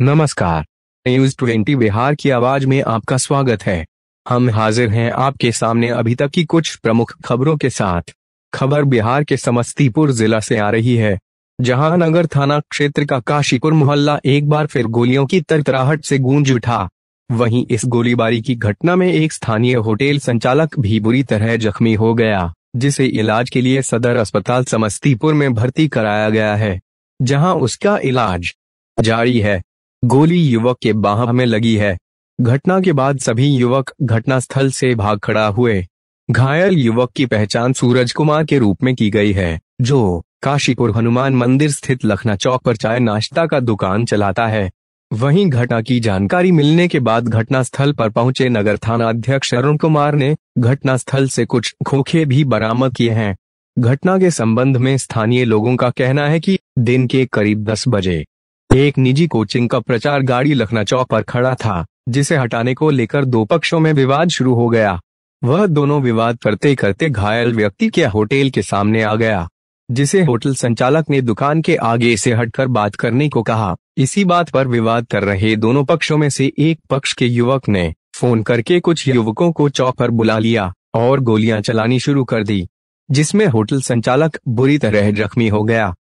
नमस्कार news twenty Bihar की आवाज में आपका स्वागत है हम हाजिर हैं आपके सामने अभी तक की कुछ प्रमुख खबरों के साथ खबर बिहार के समस्तीपुर जिला से आ रही है जहां नगर थाना क्षेत्र का काशीपुर मोहल्ला एक बार फिर गोलियों की तरतराहट से गूंज उठा वहीं इस गोलीबारी की घटना में एक स्थानीय होटल संचालक भी बुरी तरह जख्मी हो गया जिसे इलाज के लिए सदर अस्पताल समस्तीपुर में भर्ती कराया गया है जहां उसका इलाज जारी है गोली युवक के बाह में लगी है घटना के बाद सभी युवक घटनास्थल से भाग खड़ा हुए घायल युवक की पहचान सूरज कुमार के रूप में की गई है जो काशीपुर हनुमान मंदिर स्थित लखना चौक पर चाय नाश्ता का दुकान चलाता है वहीं घटना की जानकारी मिलने के बाद घटनास्थल पर पहुंचे नगर थाना अध्यक्ष अरुण कुमार ने घटनास्थल से कुछ खोखे भी बरामद किए हैं घटना के संबंध में स्थानीय लोगों का कहना है कि दिन के करीब 10 बजे एक निजी कोचिंग का प्रचार गाड़ी लखना चौक पर खड़ा था जिसे हटाने को लेकर दो पक्षों में विवाद शुरू हो गया वह दोनों विवाद करते करते घायल व्यक्ति के होटल के सामने आ गया जिसे होटल संचालक ने दुकान के आगे से हटकर बात करने को कहा इसी बात पर विवाद कर रहे दोनों पक्षों में से एक पक्ष के युवक ने फोन करके कुछ युवकों को पर बुला लिया और गोलियां चलानी शुरू कर दी जिसमें होटल संचालक बुरी तरह जख्मी हो गया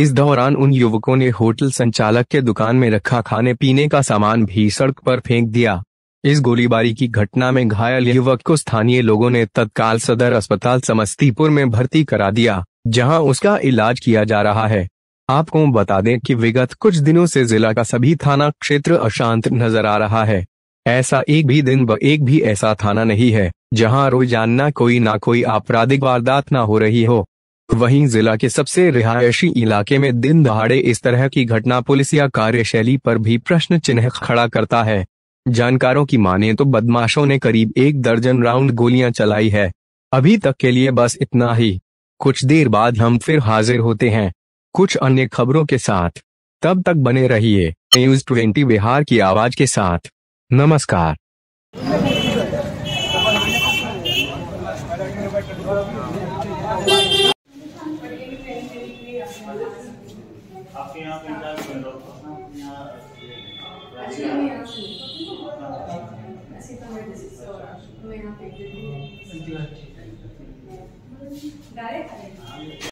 इस दौरान उन युवकों ने होटल संचालक के दुकान में रखा खाने पीने का सामान भी सड़क पर फेंक दिया इस गोलीबारी की घटना में घायल युवक को स्थानीय लोगों ने तत्काल सदर अस्पताल समस्तीपुर में भर्ती करा दिया जहां उसका इलाज किया जा रहा है आपको बता दें कि विगत कुछ दिनों से जिला का सभी थाना क्षेत्र अशांत नजर आ रहा है ऐसा एक भी दिन ब एक भी ऐसा थाना नहीं है जहां रोजाना कोई ना कोई आपराधिक वारदात ना हो रही हो वहीं जिला के सबसे रिहायशी इलाके में दिन दहाड़े इस तरह की घटना पुलिस या कार्यशैली पर भी प्रश्न चिन्ह खड़ा करता है जानकारों की माने तो बदमाशों ने करीब एक दर्जन राउंड गोलियां चलाई है अभी तक के लिए बस इतना ही कुछ देर बाद हम फिर हाजिर होते हैं कुछ अन्य खबरों के साथ तब तक बने रहिए न्यूज ट्वेंटी बिहार की आवाज के साथ नमस्कार डायरेक्ट